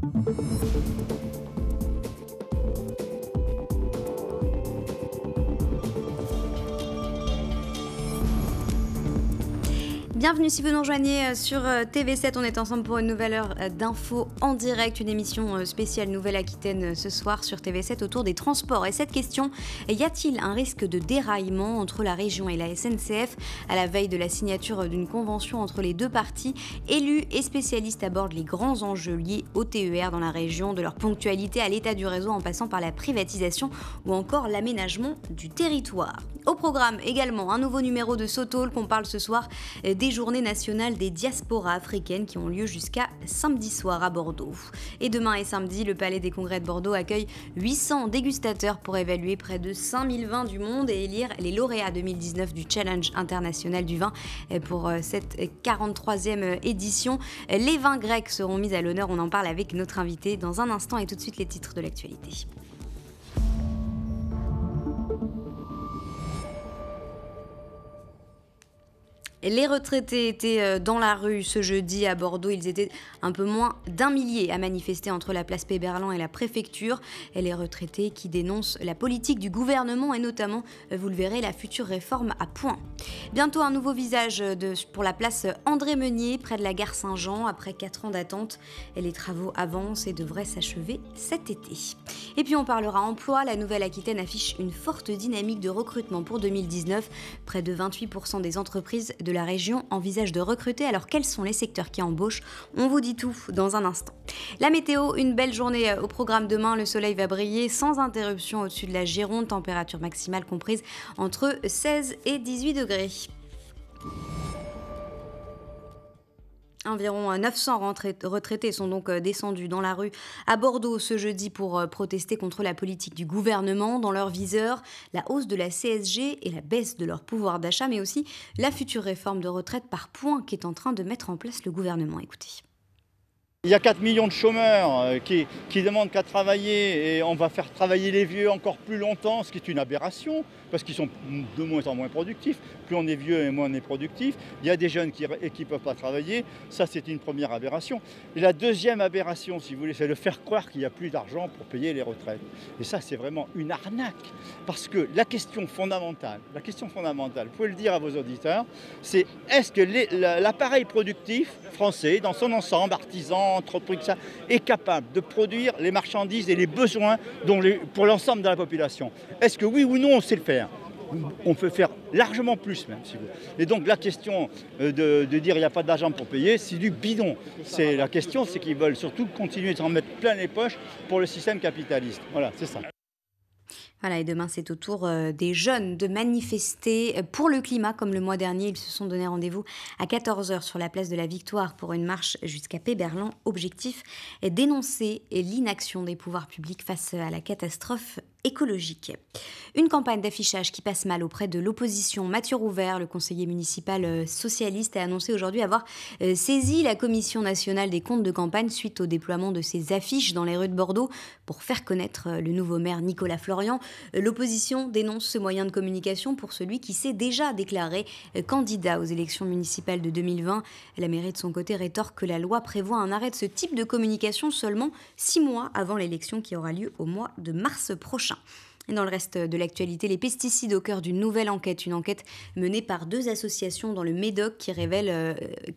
Thank you. Bienvenue si vous nous rejoignez euh, sur euh, TV7. On est ensemble pour une nouvelle heure euh, d'infos en direct, une émission spéciale Nouvelle-Aquitaine ce soir sur TV7 autour des transports. Et cette question, y a-t-il un risque de déraillement entre la région et la SNCF à la veille de la signature d'une convention entre les deux parties Élus et spécialistes abordent les grands enjeux liés au TER dans la région, de leur ponctualité à l'état du réseau en passant par la privatisation ou encore l'aménagement du territoire. Au programme également un nouveau numéro de Sotol qu'on parle ce soir des journée nationale des diasporas africaines qui ont lieu jusqu'à samedi soir à Bordeaux. Et demain et samedi, le Palais des Congrès de Bordeaux accueille 800 dégustateurs pour évaluer près de 5000 vins du monde et élire les lauréats 2019 du Challenge international du vin. Pour euh, cette 43e édition, les vins grecs seront mis à l'honneur. On en parle avec notre invité dans un instant et tout de suite les titres de l'actualité. Les retraités étaient euh, dans la rue ce jeudi à Bordeaux. Ils étaient un peu moins d'un millier à manifester entre la place Péberlan et la préfecture. Et les retraités qui dénoncent la politique du gouvernement et notamment, euh, vous le verrez, la future réforme à point. Bientôt un nouveau visage euh, de, pour la place André Meunier près de la gare Saint-Jean après 4 ans d'attente. les travaux avancent et devraient s'achever cet été. Et puis on parlera emploi. La Nouvelle-Aquitaine affiche une forte dynamique de recrutement pour 2019. Près de 28% des entreprises de la région envisage de recruter. Alors quels sont les secteurs qui embauchent On vous dit tout dans un instant. La météo, une belle journée euh, au programme demain. Le soleil va briller sans interruption au-dessus de la Gironde, température maximale comprise entre 16 et 18 degrés. Environ 900 euh, retraités sont donc euh, descendus dans la rue à Bordeaux ce jeudi pour euh, protester contre la politique du gouvernement. Dans leur viseur, la hausse de la CSG et la baisse de leur pouvoir d'achat, mais aussi la future réforme de retraite par points qu'est en train de mettre en place le gouvernement. Écoutez. Il y a 4 millions de chômeurs euh, qui, demandent qu'à travailler et on va faire travailler les vieux encore plus longtemps, ce qui est une aberration parce qu'ils sont de moins en moins productifs. Plus on est vieux et moins on est productif. Il y a des jeunes qui ne peuvent pas travailler. Ça, c'est une première aberration. Et la deuxième aberration, si vous voulez, c'est de faire croire qu'il n'y a plus d'argent pour payer les retraites. Et ça, c'est vraiment une arnaque parce que la question fondamentale, la question fondamentale, vous pouvez le dire à vos auditeurs, c'est est-ce que l'appareil productif français, dans son ensemble, artisan, entreprise ça, est capable de produire les marchandises et les besoins pour l'ensemble de la population Est-ce que oui ou non on sait le faire on peut faire largement plus même. Si vous... Et donc la question euh, de, dire il n'y a pas d'argent pour payer, c'est du bidon. C'est la question, c'est qu'ils veulent surtout continuer de s'en mettre plein les poches pour le système capitaliste. Voilà, c'est ça. Voilà, et demain, c'est au tour euh, des jeunes de manifester euh, pour le climat, comme le mois dernier. Ils se sont donné rendez-vous à 14h sur la place de la Victoire pour une marche jusqu'à Péberlan. Objectif dénoncer l'inaction des pouvoirs publics face à la catastrophe écologique. Une campagne d'affichage qui passe mal auprès de l'opposition. Mathieu Rouvert, le conseiller municipal euh, socialiste, a annoncé aujourd'hui avoir euh, saisi la Commission nationale des comptes de campagne suite au déploiement de ses affiches dans les rues de Bordeaux pour faire connaître euh, le nouveau maire Nicolas Florian. L'opposition dénonce ce moyen de communication pour celui qui s'est déjà déclaré candidat aux élections municipales de 2020. La mairie de son côté rétorque que la loi prévoit un arrêt de ce type de communication seulement six mois avant l'élection qui aura lieu au mois de mars prochain. Et dans le reste de l'actualité, les pesticides au cœur d'une nouvelle enquête, une enquête menée par deux associations dans le Médoc qui révèle, euh,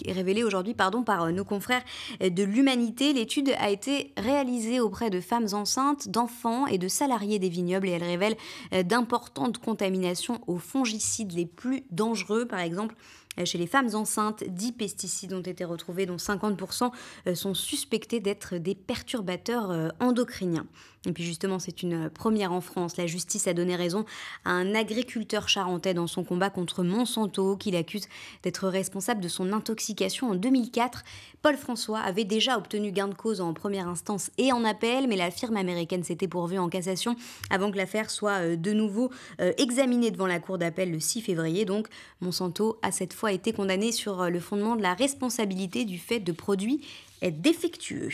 révélée aujourd'hui pardon, par euh, nos confrères de l'Humanité. L'étude a été réalisée auprès de femmes enceintes, d'enfants et de salariés des vignobles et elle révèle euh, d'importantes contaminations aux fongicides les plus dangereux, par exemple chez les femmes enceintes, 10 pesticides ont été retrouvés, dont 50% sont suspectés d'être des perturbateurs endocriniens. Et puis justement, c'est une euh, première en France. La justice a donné raison à un agriculteur charentais dans son combat contre Monsanto, qu'il accuse d'être responsable de son intoxication en 2004. Paul François avait déjà obtenu gain de cause en première instance et en appel, mais la firme américaine s'était pourvue en cassation avant que l'affaire soit euh, de nouveau euh, examinée devant la cour d'appel le 6 février. Donc Monsanto a cette fois été condamné sur le fondement de la responsabilité du fait de produits défectueux.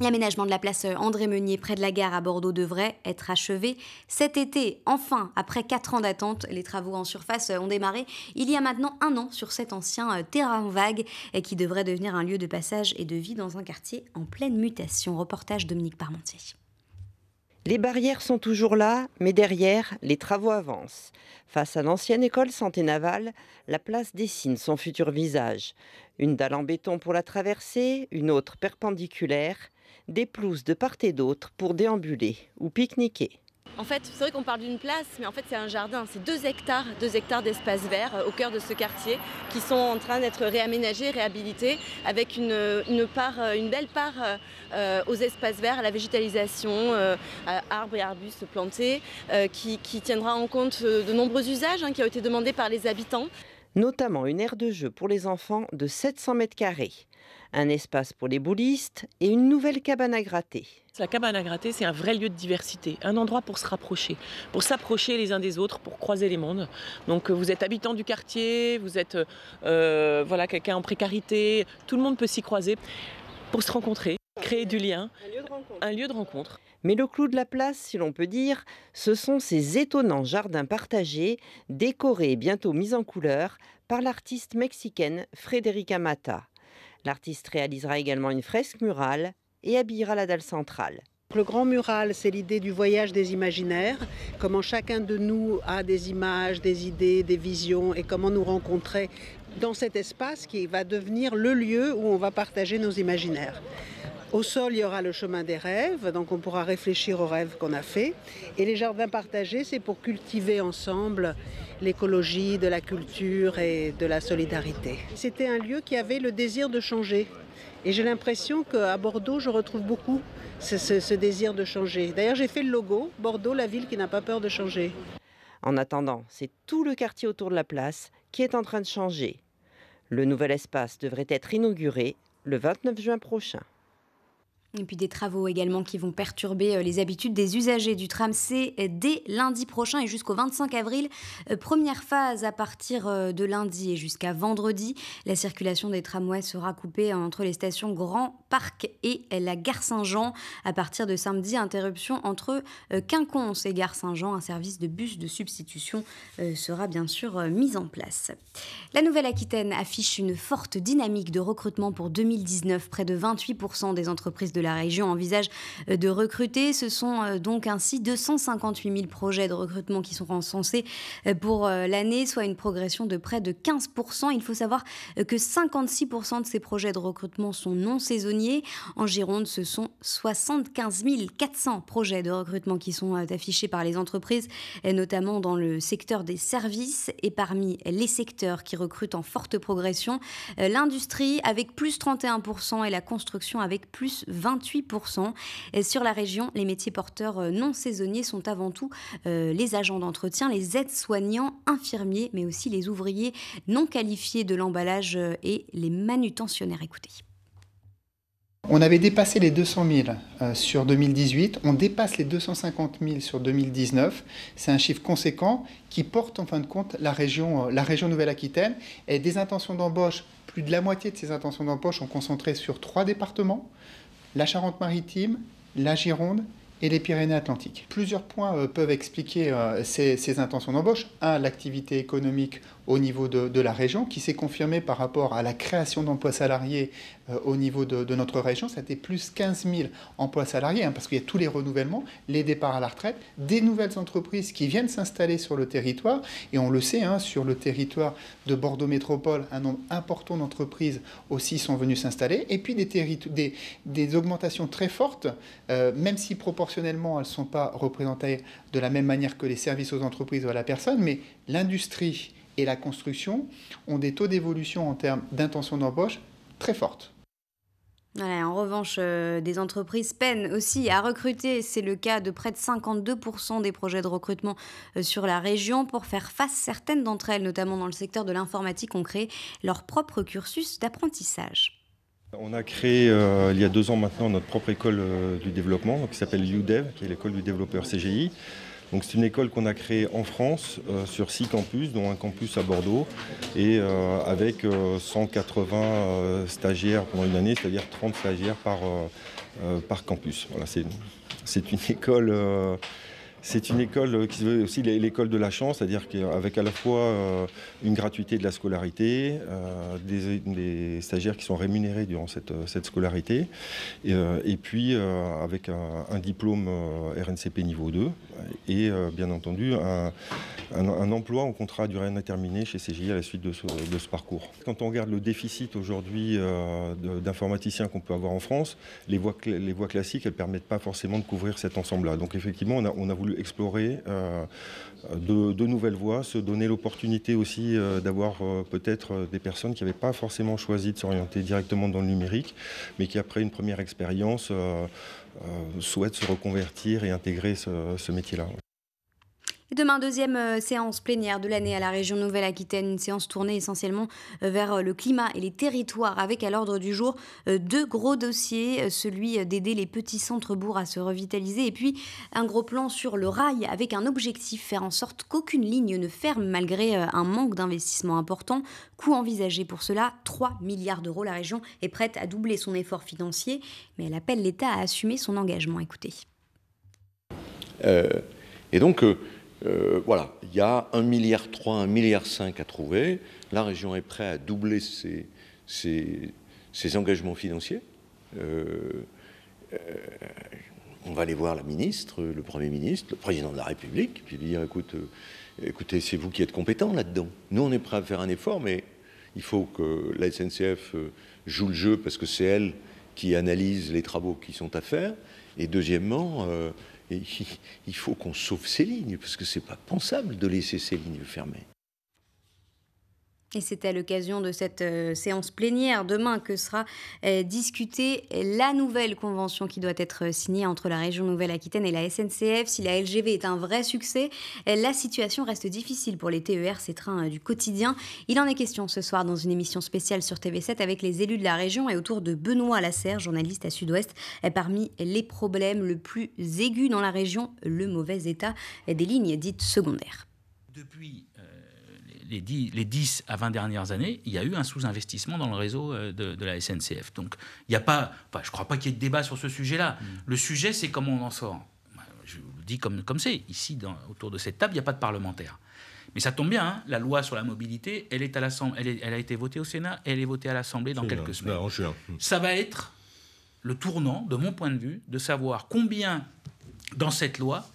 L'aménagement de la place André Meunier près de la gare à Bordeaux devrait être achevé cet été. Enfin, après quatre ans d'attente, les travaux en surface ont démarré il y a maintenant un an sur cet ancien euh, terrain vague qui devrait devenir un lieu de passage et de vie dans un quartier en pleine mutation. Reportage Dominique Parmentier. Les barrières sont toujours là, mais derrière, les travaux avancent. Face à l'ancienne école santé navale, la place dessine son futur visage. Une dalle en béton pour la traversée, une autre perpendiculaire des pelouses de part et d'autre pour déambuler ou pique-niquer. En fait, c'est vrai qu'on parle d'une place, mais en fait c'est un jardin. C'est deux hectares, deux hectares d'espace vert euh, au cœur de ce quartier qui sont en train d'être réaménagés, réhabilités, avec une, euh, belle part euh, aux espaces verts, à la végétalisation, arbres et arbustes plantés, qui, tiendra en compte de nombreux usages hein, qui ont été demandés par les habitants. Notamment une aire de jeu pour les enfants de 700 mètres carrés un espace pour les boulistes et une nouvelle cabane à gratter. La cabane à gratter, c'est un vrai lieu de diversité, un endroit pour se rapprocher, pour s'approcher les uns des autres, pour croiser les mondes. Donc euh, vous êtes habitant du quartier, vous êtes euh, voilà quelqu'un en précarité, tout le monde peut s'y croiser pour se rencontrer, créer du lien, un lieu de rencontre. Un lieu de rencontre. Mais le clou de la place, si l'on peut dire, ce sont ces étonnants jardins partagés, décorés et bientôt mis en couleur par l'artiste mexicaine Frédérica Mata. L'artiste réalisera également une fresque murale et habillera la dalle centrale. Le grand mural, c'est l'idée du voyage des imaginaires, comment chacun de nous a des images, des idées, des visions et comment nous rencontrer dans cet espace qui va devenir le lieu où on va partager nos imaginaires. Au sol, il y aura le chemin des rêves, donc on pourra réfléchir aux rêves qu'on a faits. Et les jardins partagés, c'est pour cultiver ensemble l'écologie, de la culture et de la solidarité. C'était un lieu qui avait le désir de changer. Et j'ai l'impression qu'à Bordeaux, je retrouve beaucoup ce, désir de changer. D'ailleurs, j'ai fait le logo, Bordeaux, la ville qui n'a pas peur de changer. En attendant, c'est tout le quartier autour de la place qui est en train de changer. Le nouvel espace devrait être inauguré le 29 juin prochain. Et puis des travaux également qui vont perturber euh, les habitudes des usagers du tram C euh, dès lundi prochain et jusqu'au 25 avril. Euh, première phase à partir de lundi et jusqu'à vendredi. La circulation des tramways sera coupée hein, entre les stations Grand Parc et la Gare Saint-Jean. À partir de samedi, interruption entre Quinconce et Gare Saint-Jean. Un service de bus de substitution sera bien sûr mis en place. La Nouvelle-Aquitaine affiche une forte dynamique de recrutement pour 2019. Près de 28% des entreprises de la région envisage euh, de recruter. Ce sont euh, donc ainsi 258 000 projets de recrutement qui sont recensés euh, pour l'année, soit une progression de près de 15 Il faut savoir que 56 de ces projets de recrutement sont non saisonniers. En Gironde, ce sont 75 400 projets de recrutement qui sont affichés par les entreprises, notamment dans le secteur des services. Et parmi les secteurs qui recrutent en forte progression, l'industrie avec plus 31% et la construction avec plus 20%. 28%. sur la région, les métiers porteurs euh, non saisonniers sont avant tout euh, les agents d'entretien, les aides-soignants, infirmiers, mais aussi les ouvriers non qualifiés de l'emballage euh, et les manutentionnaires. Écoutez. On avait dépassé les 200 000 sur 2018, on dépasse les 250 000 sur 2019. C'est un chiffre conséquent qui porte en fin de compte la région, la région Nouvelle-Aquitaine. Et des intentions d'embauche, plus de la moitié de ces intentions d'embauche sont concentrées sur trois départements la Charente-Maritime, la Gironde et les Pyrénées-Atlantiques. Plusieurs points euh, peuvent expliquer euh, ces, intentions d'embauche. Un, l'activité économique au niveau de, la région, qui s'est confirmée par rapport à la création d'emplois salariés euh, au niveau de, notre région. Ça a été plus 15 000 emplois salariés, hein, parce qu'il y a tous les renouvellements, les départs à la retraite, des nouvelles entreprises qui viennent s'installer sur le territoire. Et on le sait, hein, sur le territoire de Bordeaux Métropole, un nombre important d'entreprises aussi sont venues s'installer. Et puis des, des augmentations très fortes, même si proportionnelles Personnellement, elles ne sont pas représentées de la même manière que les services aux entreprises ou à la personne, mais l'industrie et la construction ont des taux d'évolution en termes d'intention d'embauche très fortes. en revanche, euh, des entreprises peinent aussi à recruter. C'est le cas de près de 52% des projets de recrutement euh, sur la région. Pour faire face, certaines d'entre elles, notamment dans le secteur de l'informatique, ont créé leur propre cursus d'apprentissage. On a créé euh, il y a deux ans maintenant notre propre école euh, du développement qui s'appelle UDev, qui est l'école du développeur CGI. Donc c'est une école qu'on a créée en France euh, sur six campus, dont un campus à Bordeaux, et avec 180 stagiaires pendant une année, c'est-à-dire 30 stagiaires par, par campus. Voilà, c'est une école c'est une école euh, qui se veut aussi l'école de la chance, c'est-à-dire qu'avec à la fois euh, une gratuité de la scolarité, euh, des, stagiaires qui sont rémunérés durant cette, cette scolarité, et, puis avec un, diplôme RNCP niveau 2, et bien entendu un, emploi en contrat à durée indéterminée chez CGI à la suite de ce, parcours. Quand on regarde le déficit aujourd'hui d'informaticiens qu'on peut avoir en France, les voies, classiques, elles ne permettent pas forcément de couvrir cet ensemble-là. Donc effectivement, on a voulu explorer euh, de, nouvelles voies, se donner l'opportunité aussi euh, d'avoir euh, peut-être des personnes qui n'avaient pas forcément choisi de s'orienter directement dans le numérique, mais qui après une première expérience souhaitent se reconvertir et intégrer ce métier-là demain, deuxième euh, séance plénière de l'année à la région Nouvelle-Aquitaine, une séance tournée essentiellement euh, vers euh, le climat et les territoires, avec à l'ordre du jour deux gros dossiers, celui d'aider les petits centres-bourgs à se revitaliser, et puis un gros plan sur le rail, avec un objectif, faire en sorte qu'aucune ligne ne ferme malgré un manque d'investissement important. Coût envisagé pour cela, 3 milliards d'euros. La région est prête à doubler son effort financier, mais elle appelle l'État à assumer son engagement. Écoutez. et donc, euh, voilà, il y a 1,3 milliard, 1,5 milliard à trouver. La région est prête à doubler ses, engagements financiers. Euh, euh, on va aller voir la ministre, le Premier ministre, le Président de la République, puis lui dire, écoute, écoutez, c'est vous qui êtes compétent là-dedans. Nous, on est prêt à faire un effort, mais il faut que la SNCF joue le jeu parce que c'est elle qui analyse les travaux qui sont à faire. Et deuxièmement, il faut qu'on sauve ces lignes, parce que ce n'est pas pensable de laisser ces lignes fermées. Et c'est à l'occasion de cette euh, séance plénière demain que sera euh, discutée la nouvelle convention qui doit être euh, signée entre la région Nouvelle-Aquitaine et la SNCF. Si la LGV est un vrai succès, la situation reste difficile pour les TER, ces trains du quotidien. Il en est question ce soir dans une émission spéciale sur TV7 avec les élus de la région et autour de Benoît Lasserre, journaliste à Sud-Ouest. Parmi les problèmes le plus aigus dans la région, le mauvais état des lignes dites secondaires. Depuis les 10, les 10 à 20 dernières années, il y a eu un sous-investissement dans le réseau euh, de, la SNCF. Donc, il n'y a pas, je ne crois pas qu'il y ait de débat sur ce sujet-là. Mmh. Le sujet, c'est comment on en sort. Je vous le dis comme, comme c'est. Ici, dans, autour de cette table, il n'y a pas de parlementaire. Mais ça tombe bien, hein, la loi sur la mobilité, elle, est à l'Assemblée, elle a été votée au Sénat, elle est votée à l'Assemblée dans quelques semaines. Mmh. Ça va être le tournant, de mon point de vue, de savoir combien dans cette loi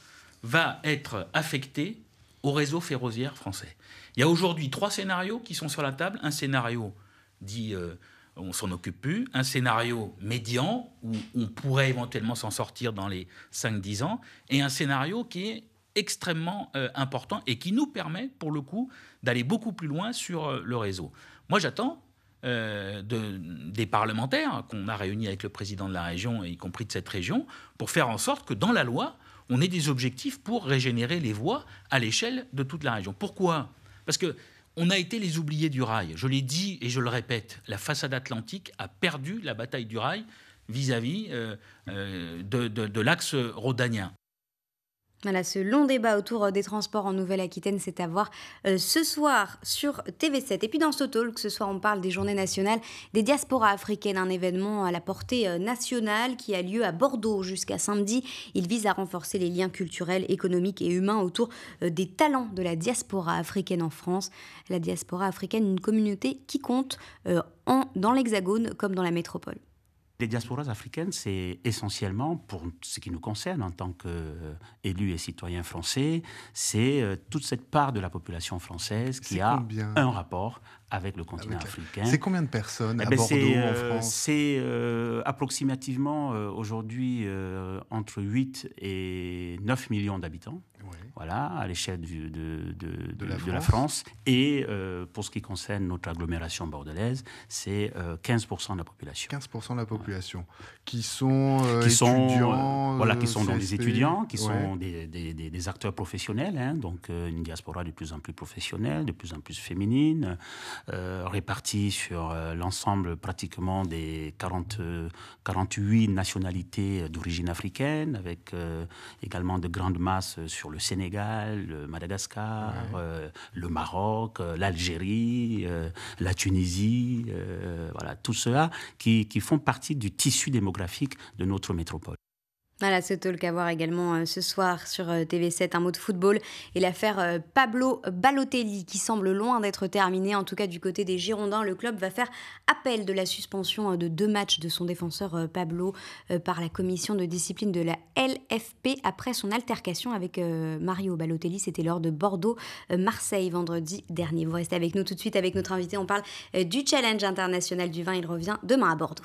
va être affecté au réseau ferroviaire français. Il y a aujourd'hui trois scénarios qui sont sur la table. Un scénario dit euh, on s'en occupe plus, un scénario médian où on pourrait éventuellement s'en sortir dans les 5-10 ans, et un scénario qui est extrêmement euh, important et qui nous permet pour le coup d'aller beaucoup plus loin sur euh, le réseau. Moi j'attends des parlementaires qu'on a réunis avec le président de la région, y compris de cette région, pour faire en sorte que dans la loi, on ait des objectifs pour régénérer les voies à l'échelle de toute la région. Pourquoi Parce que on a été les oubliés du rail. Je l'ai dit et je le répète, la façade atlantique a perdu la bataille du rail vis-à-vis euh, euh, de, de l'axe rhodanien. Voilà, ce long débat autour euh, des transports en Nouvelle-Aquitaine, c'est à voir euh, ce soir sur TV7. Et puis dans ce talk, ce soir, on parle des journées nationales des diasporas africaines, un événement à la portée euh, nationale qui a lieu à Bordeaux jusqu'à samedi. Il vise à renforcer les liens culturels, économiques et humains autour des talents de la diaspora africaine en France. La diaspora africaine, une communauté qui compte en, dans l'Hexagone comme dans la métropole. Les diasporas africaines, c'est essentiellement, pour ce qui nous concerne en tant qu'élus et citoyens français, c'est euh, toute cette part de la population française qui a un rapport avec le continent africain. C'est combien de personnes eh à ben, Bordeaux, en euh, France C'est euh, approximativement aujourd'hui entre 8 et 9 millions d'habitants voilà, à l'échelle de, la France. Et euh, pour ce qui concerne notre agglomération bordelaise, c'est 15% euh, de la population. 15% de la population, qui sont euh, qui sont, voilà, qui sont des étudiants, qui sont des, acteurs professionnels, hein. donc une diaspora de plus en plus professionnelle, de plus en plus féminine, répartie sur l'ensemble pratiquement des 40, 48 nationalités d'origine africaine, avec également de grandes masses sur le Sénégal, le euh, Madagascar, euh, le Maroc, euh, l'Algérie, la Tunisie, voilà, tout cela qui, qui font partie du tissu démographique de notre métropole. Voilà, ah, ce talk à voir également euh, ce soir sur euh, TV7, un mot de football et l'affaire euh, Pablo Balotelli qui semble loin d'être terminée. En tout cas, du côté des Girondins, le club va faire appel de la suspension de deux matchs de son défenseur Pablo par la commission de discipline de la LFP après son altercation avec Mario Balotelli. C'était lors de Bordeaux-Marseille vendredi dernier. Vous restez avec nous tout de suite avec notre invité. On parle du challenge international du vin. Il revient demain à Bordeaux.